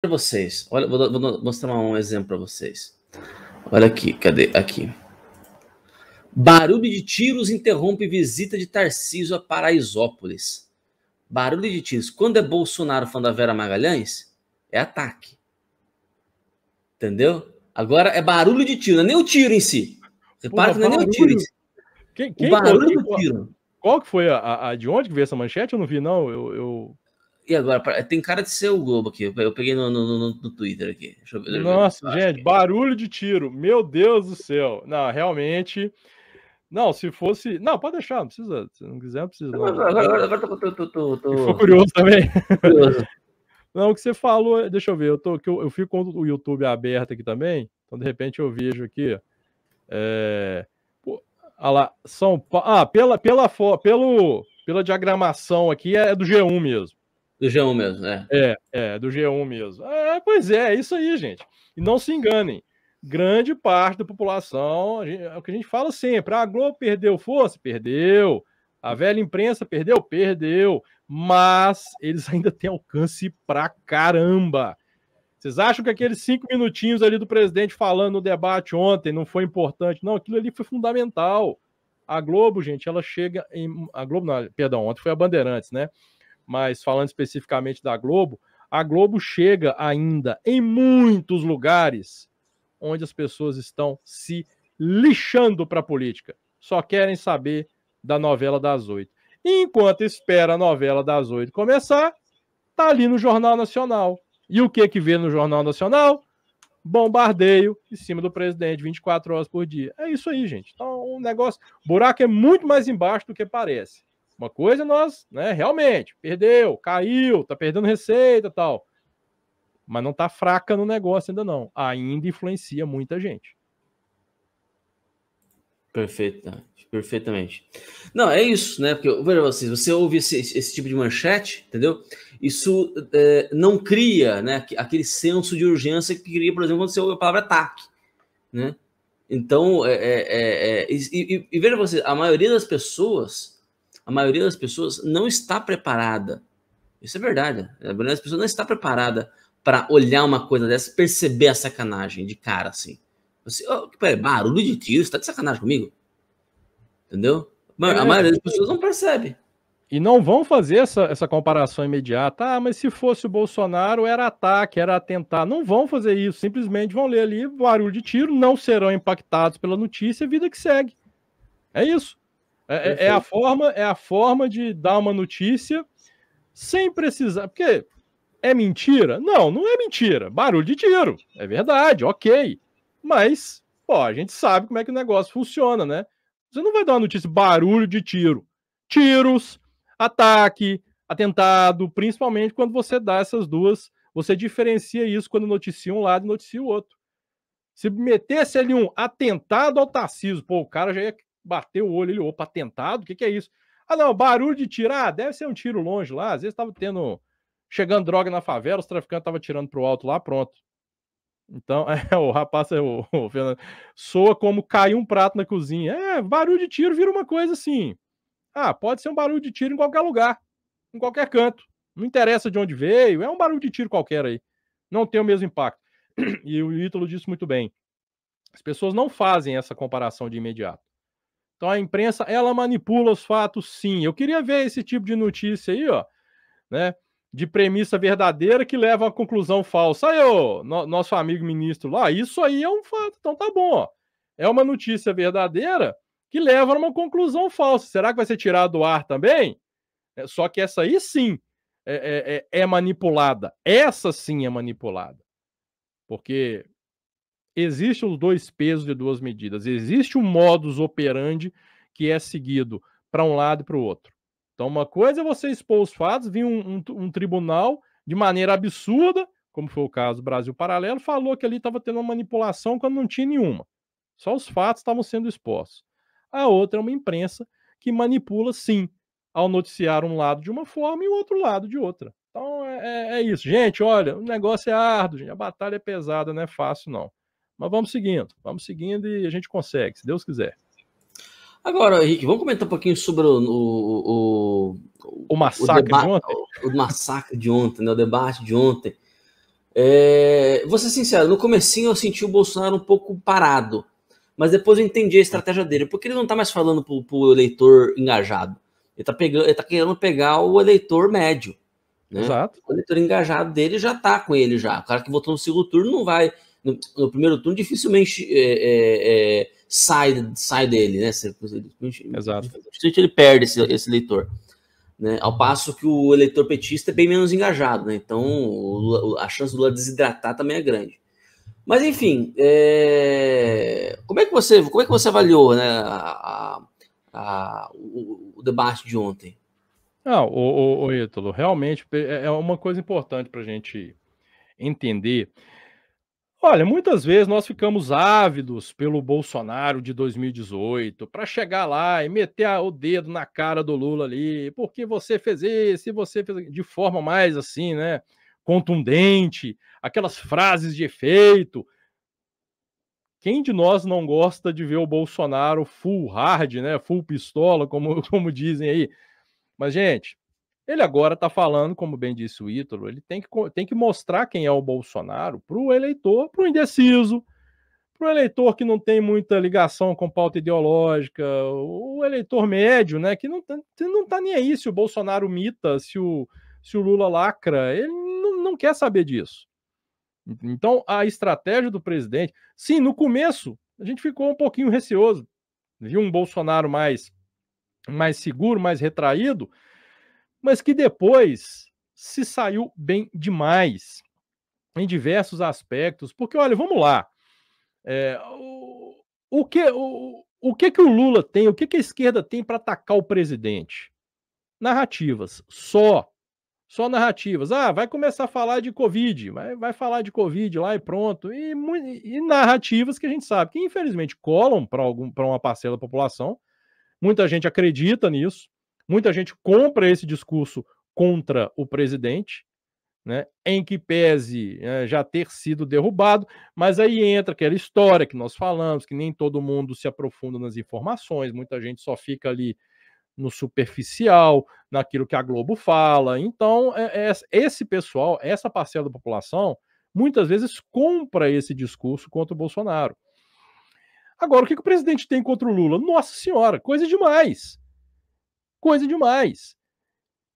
para vocês. Olha, vou, vou mostrar um exemplo para vocês. Olha aqui, cadê? Aqui. Barulho de tiros interrompe visita de Tarcísio a Paraisópolis. Barulho de tiros. Quando é Bolsonaro fã da Vera Magalhães, é ataque. Entendeu? Agora é barulho de tiro, não é nem o tiro em si. Repara Pô, que não é nem o tiro em si. Quem, quem o barulho do tiro. Qual que foi a, a, de onde que veio essa manchete? Eu não vi, não. Eu, eu e agora? Tem cara de ser o Globo aqui. Eu peguei no, no, no, no Twitter aqui. Ver, Nossa, gente, barulho de tiro. Meu Deus do céu. Não, realmente. Não, se fosse. Não, pode deixar, não precisa. Se não quiser, não precisa. Não. Agora, agora, agora tô, tô, tô, tô... Ficou curioso também. Curioso. Não, o que você falou, deixa eu ver, eu, tô, eu, eu fico com o YouTube aberto aqui também, então de repente eu vejo aqui. É, ah lá, São Paulo. Ah, pela, pela, pelo, pela diagramação aqui é do G1 mesmo. Do G1 mesmo, né? É, é, do G1 mesmo. É, pois é, é isso aí, gente. E não se enganem. Grande parte da população, gente, é o que a gente fala sempre: ah, a Globo perdeu força? Perdeu. A velha imprensa perdeu? Perdeu. Mas eles ainda têm alcance pra caramba. Vocês acham que aqueles cinco minutinhos ali do presidente falando no debate ontem não foi importante? Não, aquilo ali foi fundamental. A Globo, gente, ela chega em. A Globo, não, perdão, ontem foi a Bandeirantes, né? mas falando especificamente da Globo, a Globo chega ainda em muitos lugares onde as pessoas estão se lixando para a política. Só querem saber da novela das oito. Enquanto espera a novela das oito começar, tá ali no Jornal Nacional. E o que que vê no Jornal Nacional? Bombardeio em cima do presidente 24 horas por dia. É isso aí, gente. Então, o negócio, buraco é muito mais embaixo do que parece. Uma coisa é nós, né, realmente, perdeu, caiu, tá perdendo receita tal. Mas não tá fraca no negócio ainda não. Ainda influencia muita gente. Perfeitamente, perfeitamente. Não, é isso, né? Porque, veja vocês, você ouve esse, esse, tipo de manchete, entendeu? Isso é, não cria né, aquele senso de urgência que cria, por exemplo, quando você ouve a palavra ataque, né? Então, é, é, é, é e, e, e veja vocês, a maioria das pessoas a maioria das pessoas não está preparada. Isso é verdade. A maioria das pessoas não está preparada para olhar uma coisa dessa, perceber a sacanagem de cara assim. Você, oh, peraí, barulho de tiro, você tá de sacanagem comigo? Entendeu? é, a maioria das pessoas não percebe. E não vão fazer essa, essa comparação imediata. Ah, mas se fosse o Bolsonaro, era ataque, era atentar. Não vão fazer isso. Simplesmente vão ler ali barulho de tiro, não serão impactados pela notícia, vida que segue. É isso. É, é, é, a forma, é a forma de dar uma notícia sem precisar. Porque é mentira? Não, não é mentira. Barulho de tiro. É verdade, ok. Mas, pô, a gente sabe como é que o negócio funciona, né? Você não vai dar uma notícia barulho de tiro. Tiros, ataque, atentado, principalmente quando você dá essas duas, você diferencia isso quando noticia um lado e noticia o outro. Se metesse ali um atentado ao Tarcísio, pô, o cara já ia bateu o olho, ele, opa, atentado, o que, que é isso? Ah, não, barulho de tirar, ah, deve ser um tiro longe lá, às vezes estava tendo, chegando droga na favela, os traficantes estavam tirando para o alto lá, pronto. Então, é, o rapaz, é, o, o Fernando, soa como cair um prato na cozinha. É, barulho de tiro vira uma coisa assim. Ah, pode ser um barulho de tiro em qualquer lugar, em qualquer canto. Não interessa de onde veio, é um barulho de tiro qualquer aí. Não tem o mesmo impacto. E o Ítalo disse muito bem. As pessoas não fazem essa comparação de imediato. Então a imprensa, ela manipula os fatos, sim. Eu queria ver esse tipo de notícia aí, ó, né? De premissa verdadeira que leva a conclusão falsa. Aí, ô, no, nosso amigo ministro lá, isso aí é um fato, então tá bom. Ó. É uma notícia verdadeira que leva a uma conclusão falsa. Será que vai ser tirado do ar também? É, só que essa aí sim é, é, é, é manipulada. Essa sim é manipulada. Porque Existem os dois pesos e duas medidas. Existe um modus operandi que é seguido para um lado e para o outro. Então, uma coisa é você expor os fatos, vir um, um, um, tribunal de maneira absurda, como foi o caso do Brasil Paralelo, falou que ali estava tendo uma manipulação quando não tinha nenhuma. Só os fatos estavam sendo expostos. A outra é uma imprensa que manipula, sim, ao noticiar um lado de uma forma e o outro lado de outra. Então é, é, é isso. Gente, olha, o negócio é árduo, gente. a batalha é pesada, não é fácil, não. Mas vamos seguindo, vamos seguindo e a gente consegue, se Deus quiser. Agora, Henrique, vamos comentar um pouquinho sobre o, o, o, o massacre de ontem. O, massacre de ontem, né, o debate de ontem. É, vou ser sincero, no comecinho eu senti o Bolsonaro um pouco parado, mas depois eu entendi a estratégia dele, porque ele não está mais falando para o eleitor engajado. Ele está pegando, ele tá querendo pegar o eleitor médio. Né? Exato. O eleitor engajado dele já está com ele já. O cara que votou no segundo turno não vai no, no primeiro turno dificilmente é, é, é sai, sai dele, né? Exato. Dificilmente ele perde esse, esse eleitor. Né? Ao passo que o eleitor petista é bem menos engajado, né? Então o, a chance do Lula desidratar também é grande. Mas enfim, é... como é que você como é que você avaliou né, a, a, o, o, debate de ontem? Não, ah, o, o, o Ítalo, realmente é, é uma coisa importante para a gente entender Olha, muitas vezes nós ficamos ávidos pelo Bolsonaro de 2018 para chegar lá e meter o dedo na cara do Lula ali, porque você fez isso, você fez de forma mais assim, né, contundente, aquelas frases de efeito. Quem de nós não gosta de ver o Bolsonaro full hard, né, full pistola, como, como dizem aí? Mas gente, ele agora está falando, como bem disse o Ítalo, ele tem que, tem que mostrar quem é o Bolsonaro para o eleitor, para o indeciso, para o eleitor que não tem muita ligação com pauta ideológica, o eleitor médio, né, que não, tá, não tá nem aí se o Bolsonaro mita, se o, se o Lula lacra, ele não, não quer saber disso. Então, a estratégia do presidente, sim, no começo a gente ficou um pouquinho receoso, viu um Bolsonaro mais, mais seguro, mais retraído, mas que depois se saiu bem demais em diversos aspectos. Porque, olha, vamos lá. É, o, o, que, o, o que que o Lula tem, o que, que a esquerda tem para atacar o presidente? Narrativas, só. Só narrativas. Ah, vai começar a falar de Covid, vai, vai falar de Covid lá e pronto. E, e narrativas que a gente sabe que, infelizmente, colam para uma parcela da população. Muita gente acredita nisso. Muita gente compra esse discurso contra o presidente, né, em que pese né, já ter sido derrubado, mas aí entra aquela história que nós falamos, que nem todo mundo se aprofunda nas informações, muita gente só fica ali no superficial, naquilo que a Globo fala. Então, é, é, esse pessoal, essa parcela da população, muitas vezes compra esse discurso contra o Bolsonaro. Agora, o que, que o presidente tem contra o Lula? Nossa Senhora, coisa demais coisa demais.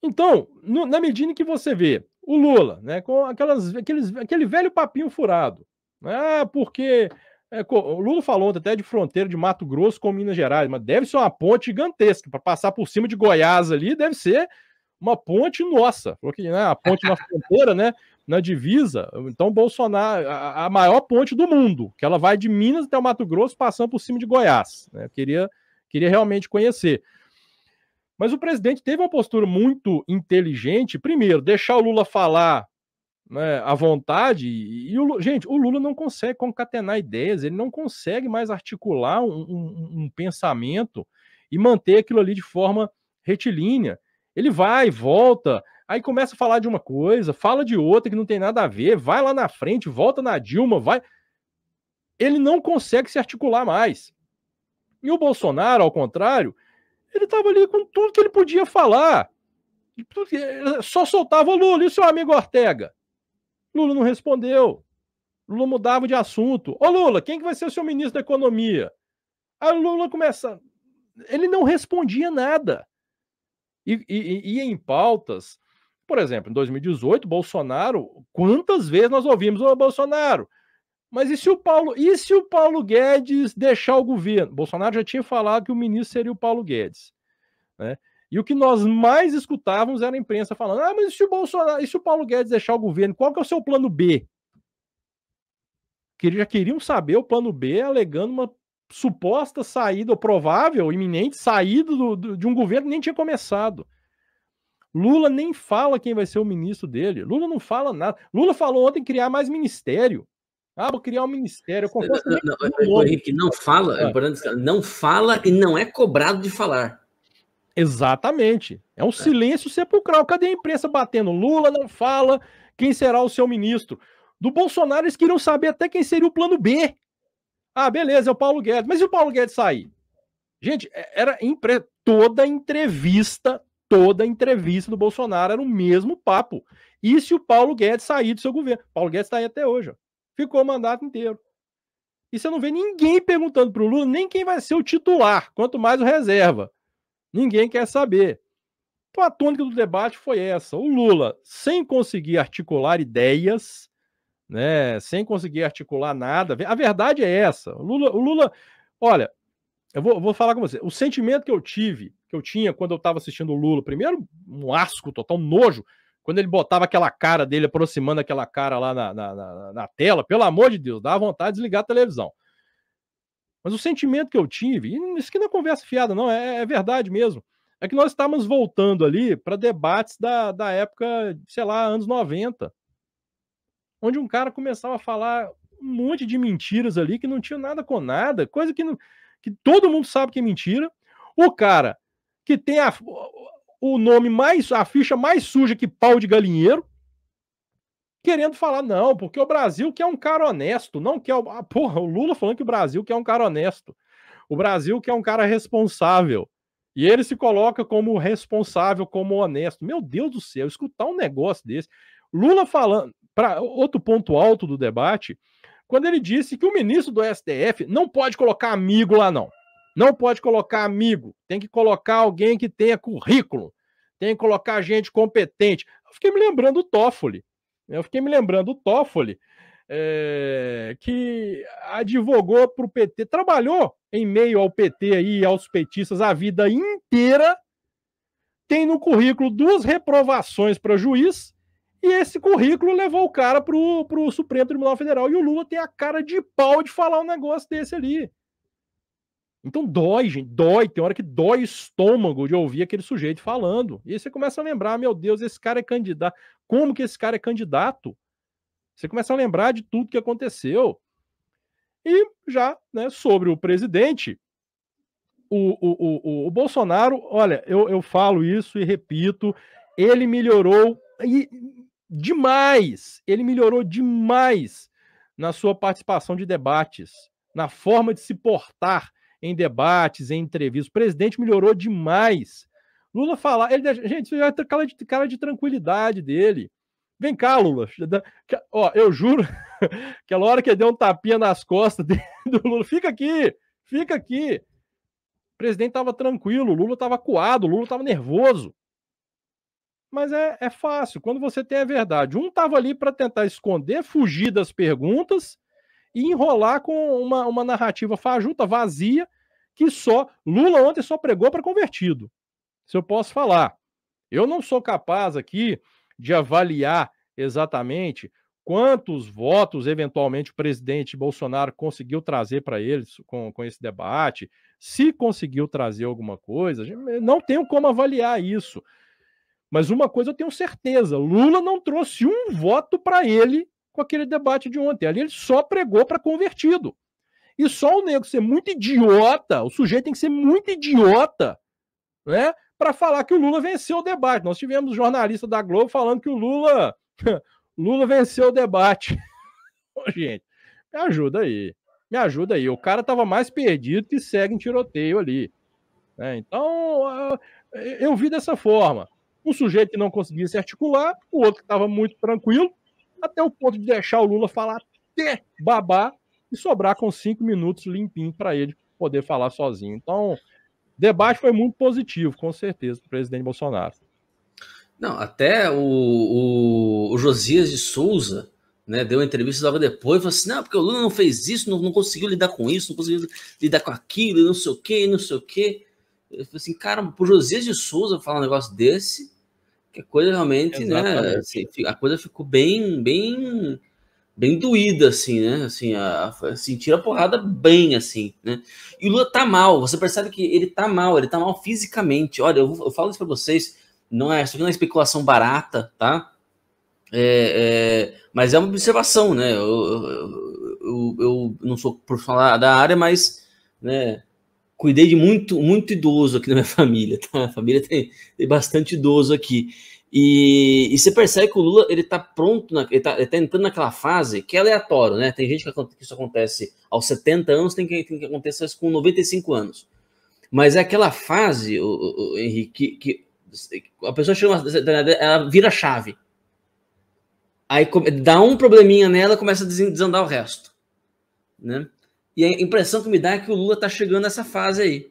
Então, no, na medida em que você vê o Lula, né, com aquelas, aqueles, aquele velho papinho furado, né, ah, porque é, o Lula falou até de fronteira de Mato Grosso com Minas Gerais, mas deve ser uma ponte gigantesca para passar por cima de Goiás ali, deve ser uma ponte nossa, porque né, a ponte na fronteira, né, na divisa. Então Bolsonaro, a, a, maior ponte do mundo, que ela vai de Minas até o Mato Grosso, passando por cima de Goiás. Né, queria, queria realmente conhecer. Mas o presidente teve uma postura muito inteligente, primeiro, deixar o Lula falar né, à vontade. E, o, gente, o Lula não consegue concatenar ideias, ele não consegue mais articular um, um, um pensamento e manter aquilo ali de forma retilínea. Ele vai, volta, aí começa a falar de uma coisa, fala de outra que não tem nada a ver, vai lá na frente, volta na Dilma, vai. Ele não consegue se articular mais. E o Bolsonaro, ao contrário, ele estava ali com tudo que ele podia falar. Só soltava o Lula e o seu amigo Ortega. Lula não respondeu. Lula mudava de assunto. Ô Lula, quem que vai ser o seu ministro da Economia? Aí Lula começa. Ele não respondia nada. E, e, e em pautas, por exemplo, em 2018, Bolsonaro, quantas vezes nós ouvimos o Bolsonaro? Mas e se o Paulo, e se o Paulo Guedes deixar o governo? Bolsonaro já tinha falado que o ministro seria o Paulo Guedes, né? E o que nós mais escutávamos era a imprensa falando: "Ah, mas e se o Bolsonaro, e se o Paulo Guedes deixar o governo, qual que é o seu plano B?" Que já queriam saber o plano B, alegando uma suposta saída, ou provável, iminente saída do, do, de um governo que nem tinha começado. Lula nem fala quem vai ser o ministro dele. Lula não fala nada. Lula falou ontem criar mais ministério. Ah, vou criar um ministério. Eu não, não, não, o Henrique não fala, é. não fala e não é cobrado de falar. Exatamente. É um é. silêncio sepulcral. Cadê a imprensa batendo? Lula não fala quem será o seu ministro. Do Bolsonaro, eles queriam saber até quem seria o plano B. Ah, beleza, é o Paulo Guedes. Mas e o Paulo Guedes sair? Gente, é, era impre... toda entrevista, toda entrevista do Bolsonaro era o mesmo papo. E se o Paulo Guedes sair do seu governo? Paulo Guedes está aí até hoje. Ó ficou o mandato inteiro. E você não vê ninguém perguntando para o Lula nem quem vai ser o titular, quanto mais o reserva. Ninguém quer saber. Então a tônica do debate foi essa: o Lula, sem conseguir articular ideias, né, sem conseguir articular nada, a verdade é essa. O Lula, o Lula olha, eu vou, vou falar com você. O sentimento que eu tive, que eu tinha quando eu estava assistindo o Lula, primeiro, um asco total, um nojo. Quando ele botava aquela cara dele, aproximando aquela cara lá na, na, na, na tela, pelo amor de Deus, dá vontade de desligar a televisão. Mas o sentimento que eu tive, e isso que não é conversa fiada, não, é, é, é verdade mesmo, é que nós estávamos voltando ali para debates da, da época, sei lá, anos 90, onde um cara começava a falar um monte de mentiras ali que não tinha nada com nada, coisa que, não, que todo mundo sabe que é mentira. O cara que tem a, o nome mais, a ficha mais suja que pau de galinheiro, querendo falar, não, porque o Brasil quer um cara honesto, não quer. O, ah, porra, o Lula falando que o Brasil quer um cara honesto. O Brasil quer um cara responsável. E ele se coloca como responsável, como honesto. Meu Deus do céu, escutar um negócio desse. Lula falando. para outro ponto alto do debate, quando ele disse que o ministro do STF não pode colocar amigo lá, não. Não pode colocar amigo, tem que colocar alguém que tenha currículo, tem que colocar gente competente. Eu fiquei me lembrando do Toffoli. Eu fiquei me lembrando do Toffoli, é, que advogou para o PT, trabalhou em meio ao PT e aos petistas a vida inteira, tem no currículo duas reprovações para juiz, e esse currículo levou o cara para o Supremo Tribunal Federal. E o Lula tem a cara de pau de falar um negócio desse ali. Então dói, gente, dói. Tem hora que dói o estômago de ouvir aquele sujeito falando. E aí você começa a lembrar: meu Deus, esse cara é candidato. Como que esse cara é candidato? Você começa a lembrar de tudo que aconteceu. E já né, sobre o presidente, o, o, o, o Bolsonaro, olha, eu, eu falo isso e repito, ele melhorou e, demais, ele melhorou demais na sua participação de debates, na forma de se portar em debates, em entrevistas. O presidente melhorou demais. Lula falar, ele, gente, isso já é cara de, cara de tranquilidade dele. Vem cá, Lula. Ó, eu juro, aquela hora que ele deu um tapinha nas costas do Lula, fica aqui, fica aqui. O presidente estava tranquilo, o Lula estava coado, o Lula estava nervoso. Mas é, é fácil, quando você tem a verdade. Um estava ali para tentar esconder, fugir das perguntas e enrolar com uma, uma narrativa fajuta, vazia, que só. Lula ontem só pregou para convertido. Se eu posso falar. Eu não sou capaz aqui de avaliar exatamente quantos votos eventualmente o presidente Bolsonaro conseguiu trazer para eles com, com esse debate, se conseguiu trazer alguma coisa, não tenho como avaliar isso. Mas uma coisa eu tenho certeza: Lula não trouxe um voto para ele com aquele debate de ontem. Ali ele só pregou para convertido. E só o nego ser muito idiota, o sujeito tem que ser muito idiota, né? Para falar que o Lula venceu o debate. Nós tivemos jornalista da Globo falando que o Lula Lula venceu o debate. Ô, gente, me ajuda aí. Me ajuda aí. O cara tava mais perdido que segue em tiroteio ali. Né. Então, eu vi dessa forma. Um sujeito que não conseguia se articular, o outro que estava muito tranquilo, até o ponto de deixar o Lula falar até babar e sobrar com cinco minutos limpinho para ele poder falar sozinho. Então, debate foi muito positivo, com certeza, para o presidente Bolsonaro. Não, até o, o, o, Josias de Souza né, deu uma entrevista logo depois e falou assim: não, porque o Lula não fez isso, não, não conseguiu lidar com isso, não conseguiu lidar com aquilo, não sei o quê, não sei o quê. Eu falei assim, cara, pro Josias de Souza falar um negócio desse, que a coisa realmente, né, Exatamente. né? Assim, a coisa ficou bem, bem bem doída, assim, né? Assim, a, a, sentir assim, a porrada bem, assim, né? E o Lula tá mal, você percebe que ele tá mal, ele tá mal fisicamente. Olha, eu, eu falo isso pra vocês, não é, isso aqui não é especulação barata, tá? É, é, mas é uma observação, né? Eu, eu, eu, eu não sou profissional da área, mas, né? Cuidei de muito, muito idoso aqui na minha família, tá? A família tem, tem bastante idoso aqui. E, e você percebe que o Lula ele tá pronto, na, ele, tá, ele tá entrando naquela fase que é aleatório, né? Tem gente que, isso acontece aos 70 anos, tem que, tem que acontecer isso com 95 anos. Mas é aquela fase, o, o, o Henrique, que, que, a pessoa chega, ela vira chave. Aí dá um probleminha nela, começa a desandar o resto, né? E a impressão que me dá é que o Lula tá chegando nessa fase aí.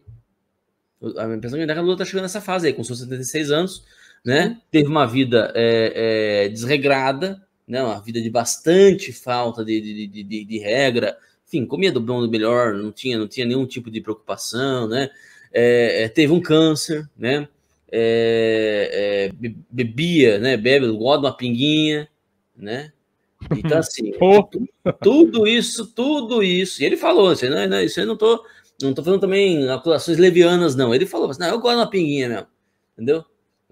A impressão que me dá é que o Lula tá chegando nessa fase aí, com seus 76 anos né? Teve uma vida é, é, desregrada, né? Uma vida de bastante falta de, de, de, de, regra. Enfim, comia do bom do melhor, não tinha, não tinha nenhum tipo de preocupação, né? É, é teve um câncer, né? É, é, bebia, né? Bebe, gosta uma pinguinha, né? Então, assim, tudo isso, tudo isso. E ele falou assim: não, não, isso eu não tô, não tô falando também acusações levianas, não. Ele falou assim: não, eu gosto de uma pinguinha mesmo, entendeu?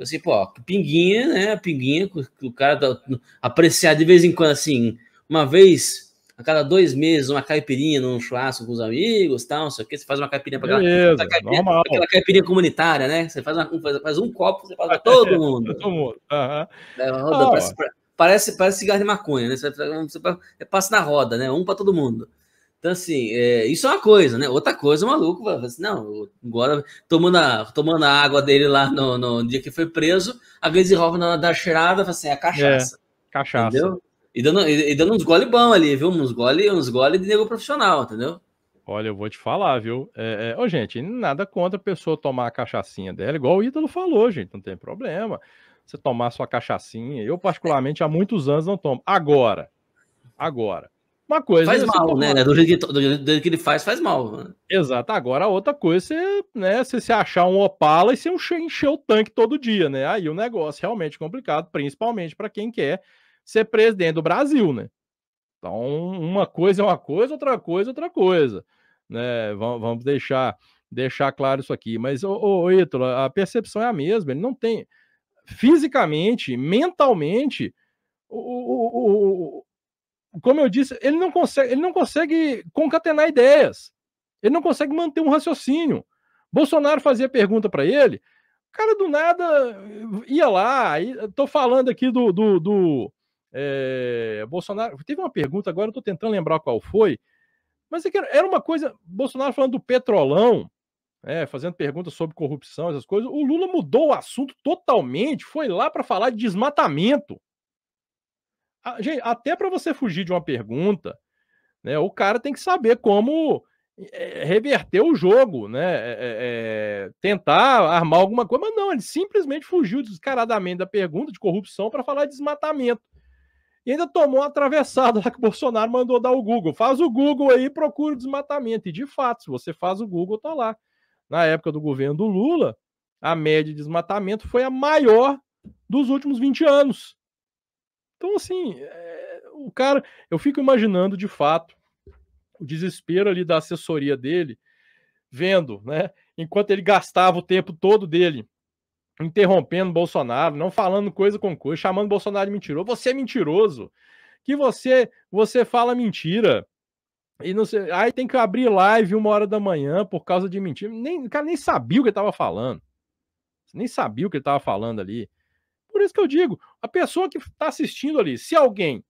assim, pô, pinguinha, né? Pinguinha, que o cara tá, apreciar de vez em quando, assim, uma vez a cada dois meses, uma caipirinha num churrasco com os amigos, tal, não sei o que, você faz uma caipirinha para aquela, pra caipirinha, aquela caipirinha comunitária, né? Você faz, uma, faz, faz um copo, você faz pra todo é, mundo. todo mundo. Uhum. roda, ah, parece, parece, parece cigarro de maconha, né? Você, você, você passa na roda, né? Um para todo mundo. Então, assim, é, isso é uma coisa, né? Outra coisa, o maluco, assim, não, agora tomando a, tomando a água dele lá no, no dia que foi preso, a Glaze Hoffman na da cheirada, assim, é a cachaça. É, cachaça. Entendeu? E dando, e, e dando uns gole bom ali, viu? Uns gole, uns gole de nego profissional, entendeu? Olha, eu vou te falar, viu? É, é, ô, gente, nada contra a pessoa tomar a cachaçinha dela, igual o Ítalo falou, gente, não tem problema. Você tomar sua cachaçinha, eu particularmente há muitos anos não tomo. Agora, agora, uma coisa. Faz mal, né? Do jeito, que, do jeito, que, ele faz, faz mal. Né? Exato. Agora, a outra coisa, é né, você se achar um Opala e você encher o tanque todo dia, né? Aí o negócio é realmente complicado, principalmente para quem quer ser presidente do Brasil, né? Então, uma coisa é uma coisa, outra coisa é outra coisa. Né? Vamos deixar, deixar claro isso aqui. Mas, ô, ô Ítalo, a percepção é a mesma. Ele não tem. Fisicamente, mentalmente, o, o, o, como eu disse, ele não consegue, ele não consegue concatenar ideias. Ele não consegue manter um raciocínio. Bolsonaro fazia pergunta para ele, o cara do nada eh, ia lá. Estou falando aqui do, do, do é, Bolsonaro. Teve uma pergunta agora, estou tentando lembrar qual foi, mas é era uma coisa. Bolsonaro falando do petrolão, é, fazendo perguntas sobre corrupção, essas coisas. O Lula mudou o assunto totalmente, foi lá para falar de desmatamento gente, até para você fugir de uma pergunta, né, o cara tem que saber como eh, reverter o jogo, né? É, é, tentar armar alguma coisa, mas não, ele simplesmente fugiu descaradamente da pergunta de corrupção para falar de desmatamento. E ainda tomou uma atravessada lá que o Bolsonaro mandou dar o Google. Faz o Google aí e procura o desmatamento. E de fato, se você faz o Google, tá lá. Na época do governo do Lula, a média de desmatamento foi a maior dos últimos 20 anos. Então, assim, é, o cara, eu fico imaginando de fato o desespero ali da assessoria dele, vendo, né? Enquanto ele gastava o tempo todo dele interrompendo Bolsonaro, não falando coisa com coisa, chamando Bolsonaro de mentiroso. Você é mentiroso, que você você fala mentira. E não sei, aí tem que abrir live uma hora da manhã por causa de mentira. Nem, o cara nem sabia o que ele estava falando. Nem sabia o que ele estava falando ali. Por isso que eu digo, a pessoa que está assistindo ali, se alguém,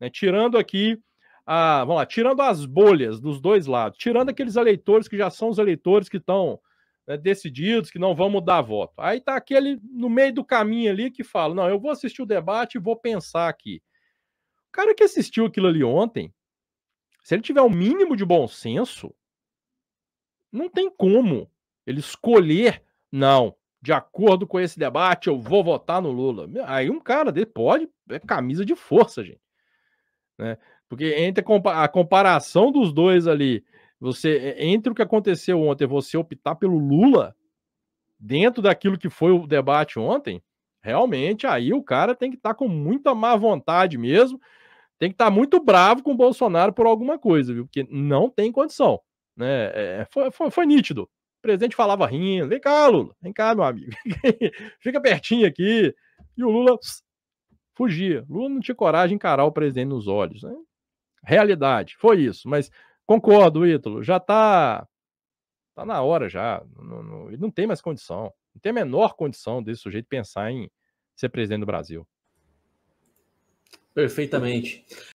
né, tirando aqui, a, vamos lá, tirando as bolhas dos dois lados, tirando aqueles eleitores que já são os eleitores que estão né, decididos, que não vão mudar voto. Aí está aquele no meio do caminho ali que fala, não, eu vou assistir o debate e vou pensar aqui. O cara que assistiu aquilo ali ontem, se ele tiver o um mínimo de bom senso, não tem como ele escolher, não, de acordo com esse debate, eu vou votar no Lula. Aí um cara dele pode, é camisa de força, gente. Né? Porque entre a comparação dos dois ali, você é, entre o que aconteceu ontem, você optar pelo Lula dentro daquilo que foi o debate ontem, realmente aí o cara tem que estar tá com muita má vontade mesmo, tem que estar tá muito bravo com o Bolsonaro por alguma coisa, viu? Porque não tem condição, né? É, é foi, foi, foi nítido presidente falava rindo: vem cá, Lula, vem cá, meu amigo, fica pertinho aqui. E o Lula fugia. Lula não tinha coragem de encarar o presidente nos olhos. Né? Realidade, foi isso. Mas concordo, Ítalo, já está tá na hora já. Não, não, não tem mais condição. Não tem a menor condição desse sujeito pensar em ser presidente do Brasil. Perfeitamente.